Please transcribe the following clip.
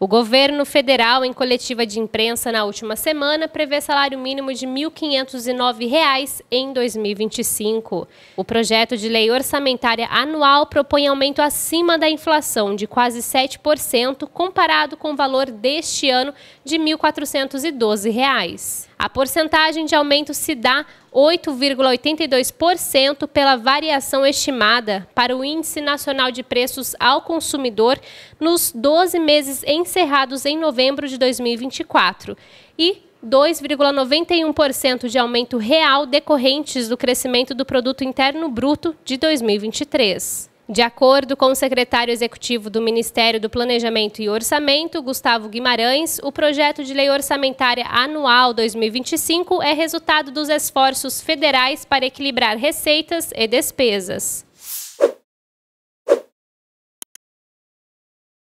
O governo federal, em coletiva de imprensa na última semana, prevê salário mínimo de R$ 1.509 em 2025. O projeto de lei orçamentária anual propõe aumento acima da inflação de quase 7%, comparado com o valor deste ano de R$ 1.412. A porcentagem de aumento se dá 8,82% pela variação estimada para o Índice Nacional de Preços ao Consumidor nos 12 meses encerrados em novembro de 2024 e 2,91% de aumento real decorrentes do crescimento do produto interno bruto de 2023. De acordo com o secretário executivo do Ministério do Planejamento e Orçamento, Gustavo Guimarães, o projeto de lei orçamentária anual 2025 é resultado dos esforços federais para equilibrar receitas e despesas.